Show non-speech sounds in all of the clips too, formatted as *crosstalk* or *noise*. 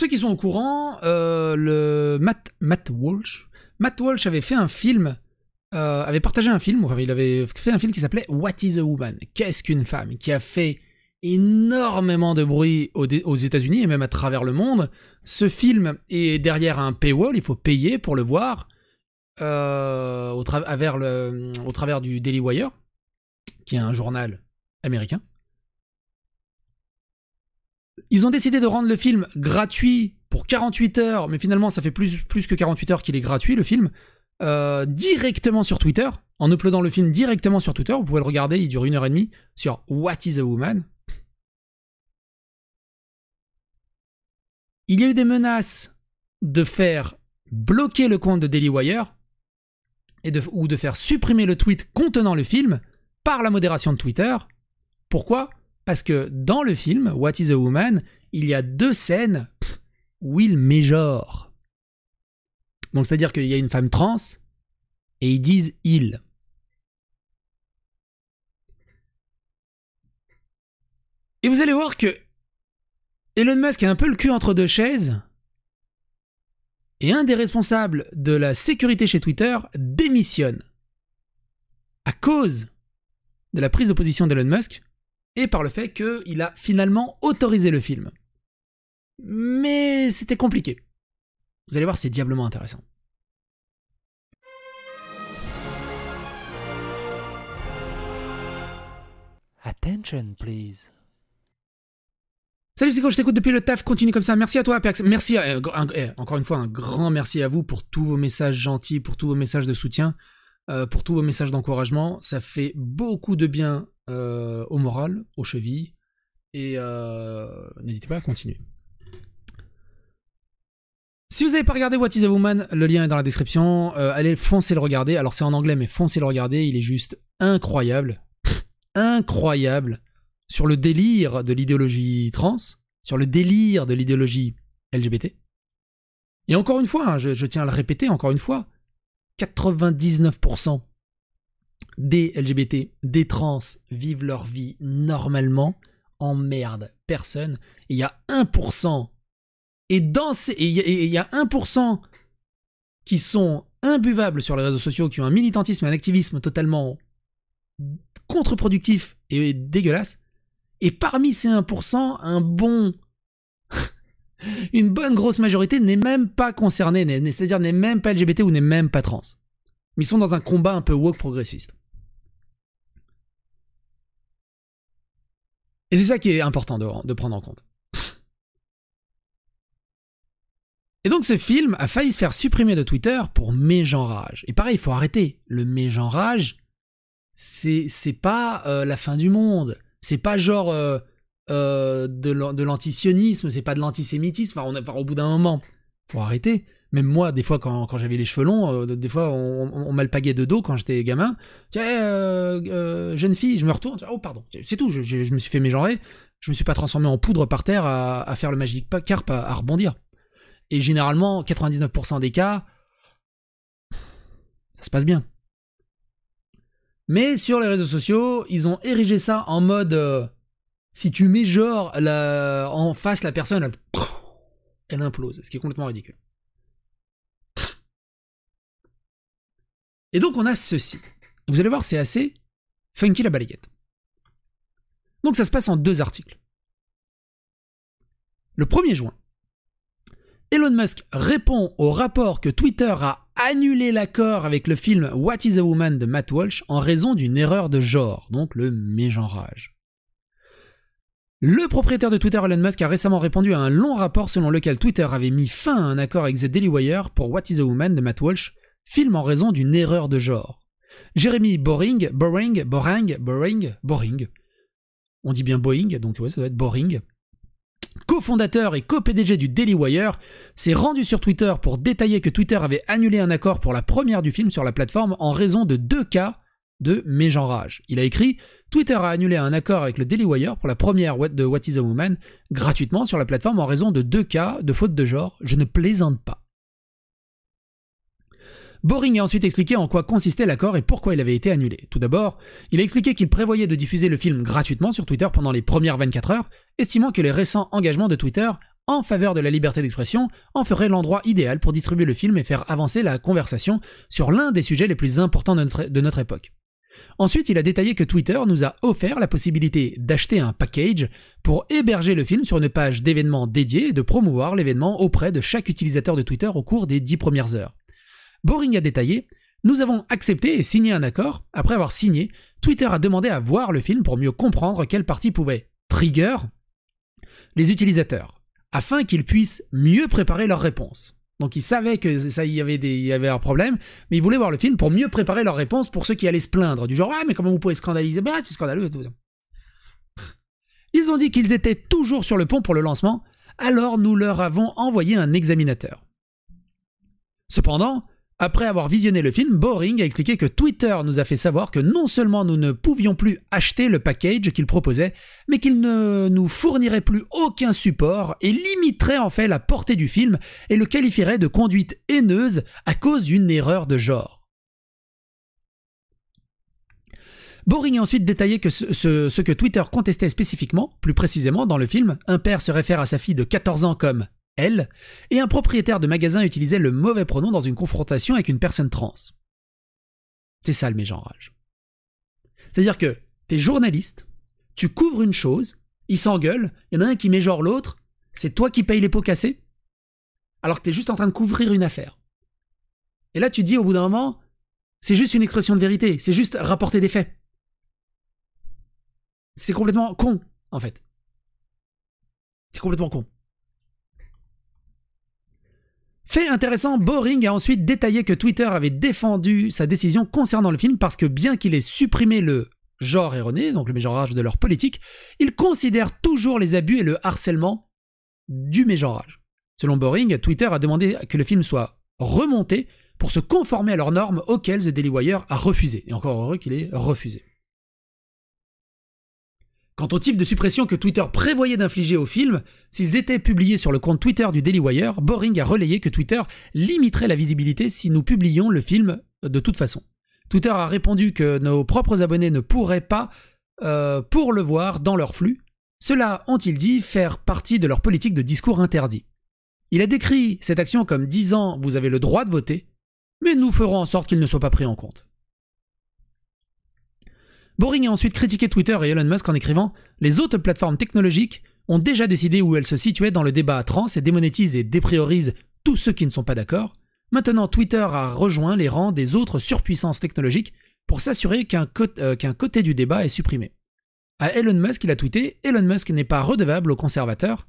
ceux qui sont au courant, euh, le Matt, Walsh, avait fait un film, euh, avait partagé un film, enfin il avait fait un film qui s'appelait What is a Woman Qu'est-ce qu'une femme Qui a fait énormément de bruit aux, États-Unis et même à travers le monde. Ce film est derrière un paywall, il faut payer pour le voir euh, au travers du Daily Wire, qui est un journal américain. Ils ont décidé de rendre le film gratuit pour 48 heures, mais finalement ça fait plus, plus que 48 heures qu'il est gratuit le film, euh, directement sur Twitter, en uploadant le film directement sur Twitter, vous pouvez le regarder, il dure une heure et demie, sur What is a Woman. Il y a eu des menaces de faire bloquer le compte de Daily Wire et de, ou de faire supprimer le tweet contenant le film par la modération de Twitter. Pourquoi parce que dans le film What is a Woman, il y a deux scènes où il Donc c'est-à-dire qu'il y a une femme trans et ils disent il. Et vous allez voir que Elon Musk a un peu le cul entre deux chaises. Et un des responsables de la sécurité chez Twitter démissionne. À cause de la prise de position d'Elon Musk par le fait qu'il a finalement autorisé le film. Mais c'était compliqué. Vous allez voir, c'est diablement intéressant. Attention, please. Salut Psycho, je t'écoute depuis le taf, continue comme ça. Merci à toi, Merci, euh, eh, encore une fois, un grand merci à vous pour tous vos messages gentils, pour tous vos messages de soutien, euh, pour tous vos messages d'encouragement. Ça fait beaucoup de bien euh, au moral, aux chevilles, et euh, n'hésitez pas à continuer. Si vous n'avez pas regardé What is a Woman, le lien est dans la description. Euh, allez, foncez le regarder. Alors c'est en anglais, mais foncez le regarder. Il est juste incroyable. incroyable. Sur le délire de l'idéologie trans, sur le délire de l'idéologie LGBT. Et encore une fois, hein, je, je tiens à le répéter, encore une fois, 99% des LGBT, des trans vivent leur vie normalement, en merde, personne. il y a 1%, et dans il y a 1% qui sont imbuvables sur les réseaux sociaux, qui ont un militantisme un activisme totalement contre-productif et dégueulasse. Et parmi ces 1%, un bon. *laughs* une bonne grosse majorité n'est même pas concernée, c'est-à-dire n'est même pas LGBT ou n'est même pas trans. Mais ils sont dans un combat un peu woke progressiste. Et c'est ça qui est important de, prendre en compte. Et donc ce film a failli se faire supprimer de Twitter pour mégenrage. Et pareil, il faut arrêter. Le mégenrage, c'est pas euh, la fin du monde. C'est pas genre euh, euh, de l'antisionisme, c'est pas de l'antisémitisme. Enfin, au bout d'un moment, il faut arrêter. Même moi, des fois, quand, j'avais les cheveux longs, euh, des fois, on, on, on m'alpaguait de dos quand j'étais gamin. Tiens, euh, euh, jeune fille, je me retourne. Oh, pardon, c'est tout, je, me suis fait mégenrer. Je me suis pas transformé en poudre par terre à, faire le magique carpe, à, rebondir. Et généralement, 99% des cas, ça se passe bien. Mais sur les réseaux sociaux, ils ont érigé ça en mode si tu mets la, en face la personne, elle implose, ce qui est complètement ridicule. Et donc on a ceci. Vous allez voir, c'est assez funky la balayette. Donc ça se passe en deux articles. Le 1er juin, Elon Musk répond au rapport que Twitter a annulé l'accord avec le film What is a Woman de Matt Walsh en raison d'une erreur de genre, donc le mégenrage. Le propriétaire de Twitter, Elon Musk, a récemment répondu à un long rapport selon lequel Twitter avait mis fin à un accord avec The Daily Wire pour What is a Woman de Matt Walsh, Film en raison d'une erreur de genre. Jérémy Boring, Boring, Boring, Boring, Boring. On dit bien Boeing, donc ouais, ça doit être Boring. Co-fondateur et co-PDG du Daily Wire, s'est rendu sur Twitter pour détailler que Twitter avait annulé un accord pour la première du film sur la plateforme en raison de deux cas de mégenrage. Il a écrit Twitter a annulé un accord avec le Daily Wire pour la première de What is a Woman gratuitement sur la plateforme en raison de deux cas de faute de genre. Je ne plaisante pas. Boring a ensuite expliqué en quoi consistait l'accord et pourquoi il avait été annulé. Tout d'abord, il a expliqué qu'il prévoyait de diffuser le film gratuitement sur Twitter pendant les premières 24 heures, estimant que les récents engagements de Twitter en faveur de la liberté d'expression en feraient l'endroit idéal pour distribuer le film et faire avancer la conversation sur l'un des sujets les plus importants de notre, de notre époque. Ensuite, il a détaillé que Twitter nous a offert la possibilité d'acheter un package pour héberger le film sur une page d'événements dédiée et de promouvoir l'événement auprès de chaque utilisateur de Twitter au cours des 10 premières heures. Boring a détaillé Nous avons accepté et signé un accord. Après avoir signé, Twitter a demandé à voir le film pour mieux comprendre quelle partie pouvait trigger les utilisateurs, afin qu'ils puissent mieux préparer leurs réponses. Donc ils savaient que ça y avait des, y avait un problème, mais ils voulaient voir le film pour mieux préparer leurs réponses pour ceux qui allaient se plaindre du genre ah mais comment vous pouvez scandaliser bah c'est scandaleux et tout. Ils ont dit qu'ils étaient toujours sur le pont pour le lancement, alors nous leur avons envoyé un examinateur. Cependant, après avoir visionné le film, Boring a expliqué que Twitter nous a fait savoir que non seulement nous ne pouvions plus acheter le package qu'il proposait, mais qu'il ne nous fournirait plus aucun support et limiterait en fait la portée du film et le qualifierait de conduite haineuse à cause d'une erreur de genre. Boring a ensuite détaillé que ce, ce que Twitter contestait spécifiquement, plus précisément dans le film, un père se réfère à sa fille de 14 ans comme elle, et un propriétaire de magasin utilisait le mauvais pronom dans une confrontation avec une personne trans. C'est ça le mégenrage. C'est-à-dire que t'es journaliste, tu couvres une chose, ils s'engueulent, il y en a un qui mégenre l'autre, c'est toi qui payes les pots cassés, alors que t'es juste en train de couvrir une affaire. Et là tu dis au bout d'un moment, c'est juste une expression de vérité, c'est juste rapporter des faits. C'est complètement con, en fait. C'est complètement con. Fait intéressant, Boring a ensuite détaillé que Twitter avait défendu sa décision concernant le film parce que bien qu'il ait supprimé le genre erroné, donc le mégenrage de leur politique, il considère toujours les abus et le harcèlement du mégenrage. Selon Boring, Twitter a demandé que le film soit remonté pour se conformer à leurs normes auxquelles The Daily Wire a refusé. Et encore heureux qu'il ait refusé. Quant au type de suppression que Twitter prévoyait d'infliger au film, s'ils étaient publiés sur le compte Twitter du Daily Wire, Boring a relayé que Twitter limiterait la visibilité si nous publions le film euh, de toute façon. Twitter a répondu que nos propres abonnés ne pourraient pas, euh, pour le voir, dans leur flux. Cela, ont-ils dit, faire partie de leur politique de discours interdit. Il a décrit cette action comme disant Vous avez le droit de voter, mais nous ferons en sorte qu'il ne soit pas pris en compte. Boring a ensuite critiqué Twitter et Elon Musk en écrivant Les autres plateformes technologiques ont déjà décidé où elles se situaient dans le débat trans et démonétisent et dépriorisent tous ceux qui ne sont pas d'accord. Maintenant, Twitter a rejoint les rangs des autres surpuissances technologiques pour s'assurer qu'un côté euh, du débat est supprimé. À Elon Musk, il a tweeté Elon Musk n'est pas redevable aux conservateurs.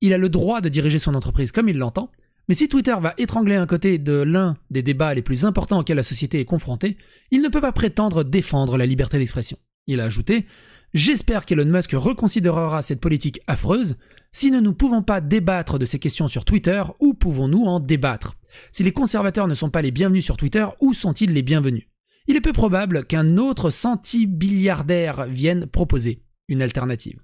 Il a le droit de diriger son entreprise comme il l'entend. Mais si Twitter va étrangler un côté de l'un des débats les plus importants auxquels la société est confrontée, il ne peut pas prétendre défendre la liberté d'expression. Il a ajouté J'espère qu'Elon Musk reconsidérera cette politique affreuse. Si nous ne pouvons pas débattre de ces questions sur Twitter, où pouvons-nous en débattre Si les conservateurs ne sont pas les bienvenus sur Twitter, où sont-ils les bienvenus Il est peu probable qu'un autre centibilliardaire vienne proposer une alternative.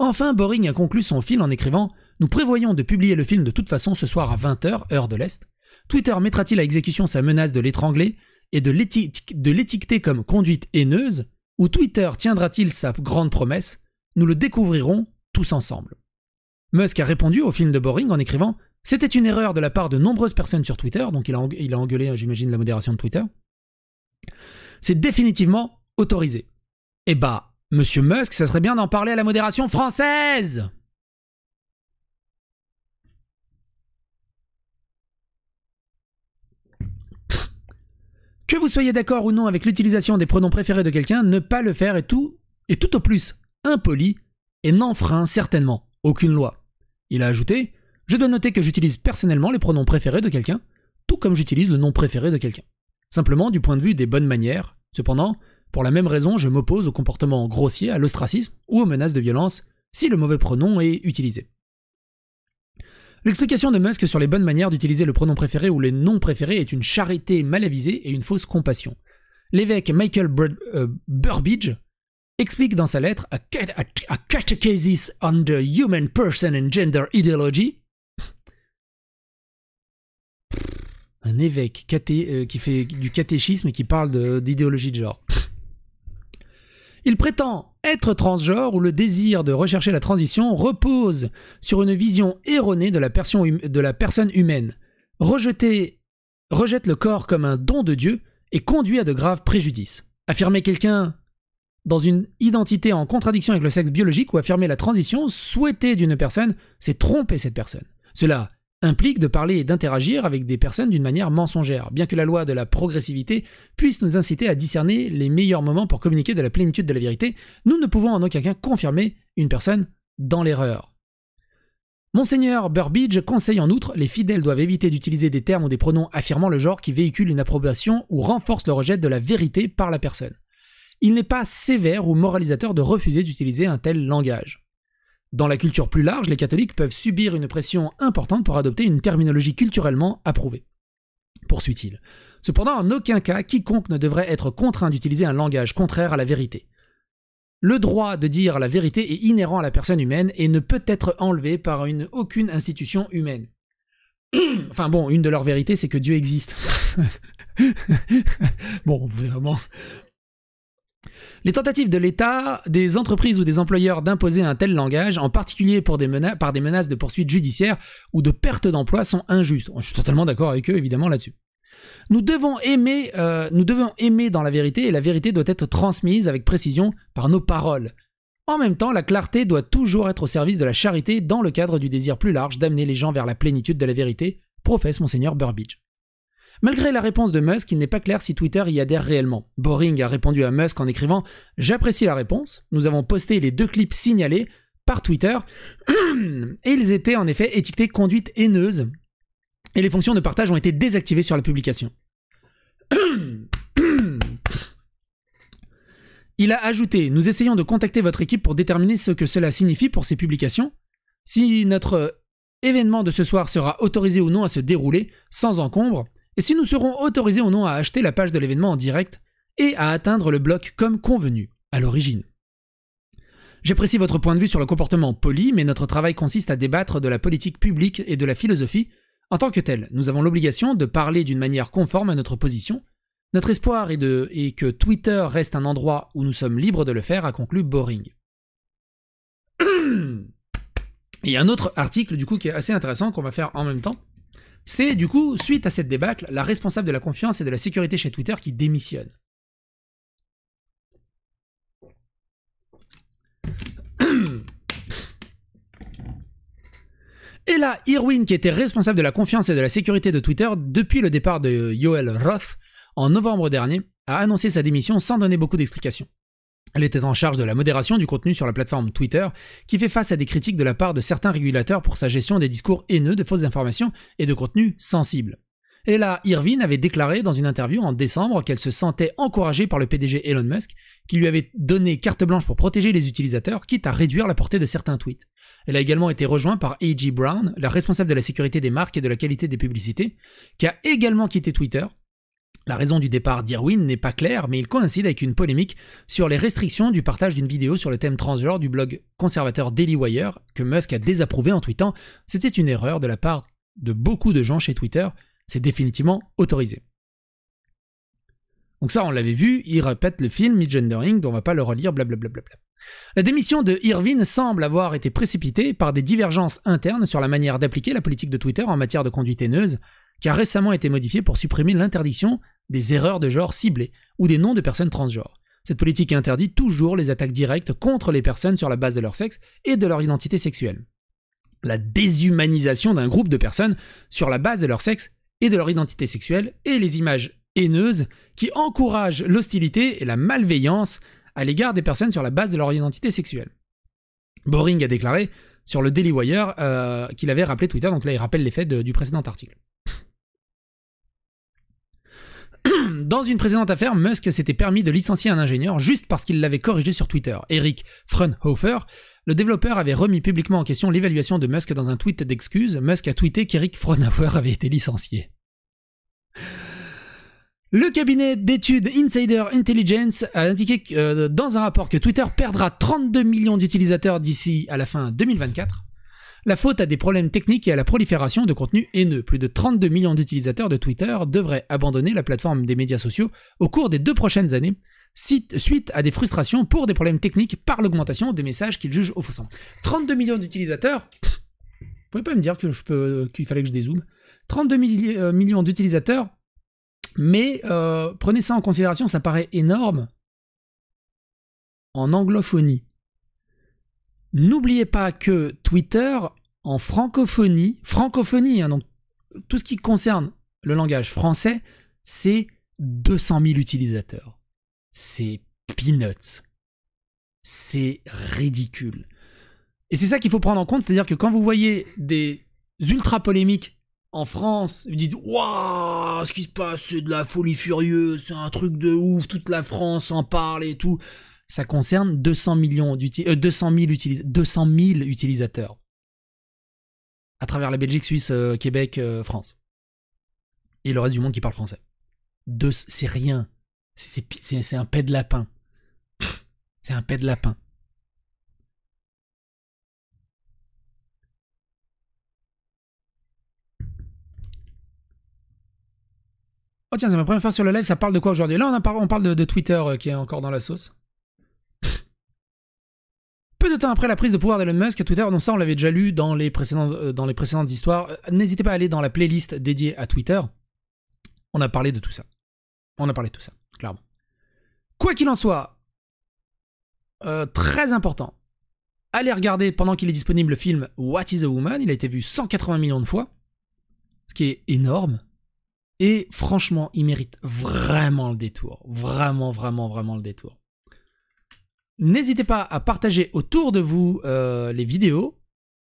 Enfin, Boring a conclu son fil en écrivant nous prévoyons de publier le film de toute façon ce soir à 20h, heure de l'Est. Twitter mettra-t-il à exécution sa menace de l'étrangler et de l'étiqueter comme conduite haineuse Ou Twitter tiendra-t-il sa grande promesse Nous le découvrirons tous ensemble. Musk a répondu au film de Boring en écrivant C'était une erreur de la part de nombreuses personnes sur Twitter, donc il a, engueulé, j'imagine, la modération de Twitter. C'est définitivement autorisé. Eh bah, monsieur Musk, ça serait bien d'en parler à la modération française Que vous soyez d'accord ou non avec l'utilisation des pronoms préférés de quelqu'un, ne pas le faire est tout, tout au plus impoli et n'enfreint certainement aucune loi. Il a ajouté Je dois noter que j'utilise personnellement les pronoms préférés de quelqu'un, tout comme j'utilise le nom préféré de quelqu'un. Simplement, du point de vue des bonnes manières, cependant, pour la même raison, je m'oppose au comportement grossier, à l'ostracisme ou aux menaces de violence si le mauvais pronom est utilisé. L'explication de Musk sur les bonnes manières d'utiliser le pronom préféré ou les noms préférés est une charité mal avisée et une fausse compassion. L'évêque Michael euh, Burbidge explique dans sa lettre A, Catechesis on the Human Person and Gender Ideology. Un évêque euh, qui fait du catéchisme et qui parle d'idéologie de genre. Il prétend être transgenre ou le désir de rechercher la transition repose sur une vision erronée de la, hum-, personne humaine. Rejeter, rejette le corps comme un don de Dieu et conduit à de graves préjudices. Affirmer quelqu'un dans une identité en contradiction avec le sexe biologique ou affirmer la transition souhaitée d'une personne, c'est tromper cette personne. Cela implique de parler et d'interagir avec des personnes d'une manière mensongère, bien que la loi de la progressivité puisse nous inciter à discerner les meilleurs moments pour communiquer de la plénitude de la vérité, nous ne pouvons en aucun cas confirmer une personne dans l'erreur. Monseigneur Burbidge conseille en outre, les fidèles doivent éviter d'utiliser des termes ou des pronoms affirmant le genre qui véhiculent une approbation ou renforcent le rejet de la vérité par la personne. Il n'est pas sévère ou moralisateur de refuser d'utiliser un tel langage. Dans la culture plus large, les catholiques peuvent subir une pression importante pour adopter une terminologie culturellement approuvée. Poursuit-il. Cependant, en aucun cas, quiconque ne devrait être contraint d'utiliser un langage contraire à la vérité. Le droit de dire la vérité est inhérent à la personne humaine et ne peut être enlevé par aucune institution humaine. *clears throat* enfin bon, une de leurs vérités, c'est que Dieu existe. *laughs* bon, vraiment. Les tentatives de l'État, des entreprises ou des employeurs d'imposer un tel langage, en particulier par des menaces de poursuites judiciaires ou de perte d'emploi, sont injustes. Je suis totalement d'accord avec eux, évidemment, là-dessus. Nous devons, aimer, euh, nous devons aimer dans la vérité et la vérité doit être transmise avec précision par nos paroles. En même temps, la clarté doit toujours être au service de la charité dans le cadre du désir plus large d'amener les gens vers la plénitude de la vérité, professe monseigneur Burbidge. Malgré la réponse de Musk, il n'est pas clair si Twitter y adhère réellement. Boring a répondu à Musk en écrivant J'apprécie la réponse, nous avons posté les deux clips signalés par Twitter, *clears throat* et ils étaient en effet étiquetés conduite haineuse, et les fonctions de partage ont été désactivées sur la publication. *clears throat* Il a ajouté Nous essayons de contacter votre équipe pour déterminer ce que cela signifie pour ces publications. Si notre événement de ce soir sera autorisé ou non à se dérouler sans encombre, et si nous serons autorisés ou non à acheter la page de l'événement en direct et à atteindre le bloc comme convenu à l'origine. J'apprécie votre point de vue sur le comportement poli, mais notre travail consiste à débattre de la politique publique et de la philosophie. En tant que tel. nous avons l'obligation de parler d'une manière conforme à notre position. Notre espoir est, de, que Twitter reste un endroit où nous sommes libres de le faire, a conclu Boring. *clears throat* Et un autre article du coup qui est assez intéressant qu'on va faire en même temps, c'est du coup, suite à cette débâcle, la responsable de la confiance et de la sécurité chez Twitter qui démissionne. *clears throat* Et là, Irwin, qui était responsable de la confiance et de la sécurité de Twitter depuis le départ de Yoel Roth en novembre dernier, a annoncé sa démission sans donner beaucoup d'explications. Elle était en charge de la modération du contenu sur la plateforme Twitter, qui fait face à des critiques de la part de certains régulateurs pour sa gestion des discours haineux de fausses informations et de contenus sensibles. Ella là, Irvine avait déclaré dans une interview en décembre qu'elle se sentait encouragée par le PDG Elon Musk, qui lui avait donné carte blanche pour protéger les utilisateurs, quitte à réduire la portée de certains tweets. Elle a également été rejointe par A.G. Brown, la responsable de la sécurité des marques et de la qualité des publicités, qui a également quitté Twitter la raison du départ d'Irwin n'est pas claire, mais il coïncide avec une polémique sur les restrictions du partage d'une vidéo sur le thème transgenre du blog conservateur Daily Wire, que Musk a désapprouvé en tweetant C'était une erreur de la part de beaucoup de gens chez Twitter, c'est définitivement autorisé. Donc ça, on l'avait vu, il répète le film Midgendering, dont on va pas le relire, blablabla. La démission de Irwin semble avoir été précipitée par des divergences internes sur la manière d'appliquer la politique de Twitter en matière de conduite haineuse, qui a récemment été modifié pour supprimer l'interdiction des erreurs de genre ciblées ou des noms de personnes transgenres. Cette politique interdit toujours les attaques directes contre les personnes sur la base de leur sexe et de leur identité sexuelle. La déshumanisation d'un groupe de personnes sur la base de leur sexe et de leur identité sexuelle et les images haineuses qui encouragent l'hostilité et la malveillance à l'égard des personnes sur la base de leur identité sexuelle. Boring a déclaré sur le Daily Wire euh, qu'il avait rappelé Twitter, donc là il rappelle les faits du précédent article. Dans une précédente affaire, Musk s'était permis de licencier un ingénieur juste parce qu'il l'avait corrigé sur Twitter. Eric Fraunhofer, le développeur avait remis publiquement en question l'évaluation de Musk dans un tweet d'excuses. Musk a tweeté qu'Eric Fraunhofer avait été licencié. Le cabinet d'études Insider Intelligence a indiqué euh, dans un rapport que Twitter perdra 32 millions d'utilisateurs d'ici à la fin 2024. La faute à des problèmes techniques et à la prolifération de contenus haineux. Plus de 32 millions d'utilisateurs de Twitter devraient abandonner la plateforme des médias sociaux au cours des deux prochaines années, suite à des frustrations pour des problèmes techniques par l'augmentation des messages qu'ils jugent offensants. 32 millions d'utilisateurs Vous pouvez pas me dire que je euh, qu'il fallait que je dézoome. 32 euh, millions d'utilisateurs, mais euh, prenez ça en considération, ça paraît énorme en anglophonie. N'oubliez pas que Twitter, en francophonie, francophonie, hein, donc tout ce qui concerne le langage français, c'est 200 000 utilisateurs. C'est peanuts. C'est ridicule. Et c'est ça qu'il faut prendre en compte, c'est-à-dire que quand vous voyez des ultra polémiques en France, vous dites Waouh, ce qui se passe, c'est de la folie furieuse, c'est un truc de ouf, toute la France en parle et tout ça concerne 200, millions 000 euh, utilisateurs à travers la Belgique, Suisse, euh, Québec, euh, France. Et le reste du monde qui parle français. C'est rien. C'est un pet de lapin. C'est un pet de lapin. Oh tiens, c'est ma première fois sur le live, ça parle de quoi aujourd'hui Là, on, parle de, Twitter qui est encore dans la sauce après la prise de pouvoir d'Elon Musk, Twitter, non ça on l'avait déjà lu dans les, précédentes, euh, histoires, euh, n'hésitez pas à aller dans la playlist dédiée à Twitter, on a parlé de tout ça. On a parlé de tout ça, clairement. Quoi qu'il en soit, euh, très important, allez regarder pendant qu'il est disponible le film What is a Woman, il a été vu 180 millions de fois, ce qui est énorme. Et franchement, il mérite vraiment le détour. Vraiment, vraiment, vraiment le détour. N'hésitez pas à partager autour de vous euh, les vidéos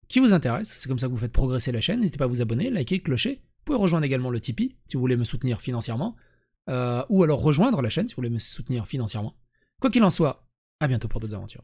qui vous intéressent. C'est comme ça que vous faites progresser la chaîne. N'hésitez pas à vous abonner, liker, clocher. Vous pouvez rejoindre également le Tipeee si vous voulez me soutenir financièrement. Euh, ou alors rejoindre la chaîne si vous voulez me soutenir financièrement. Quoi qu'il en soit, à bientôt pour d'autres aventures.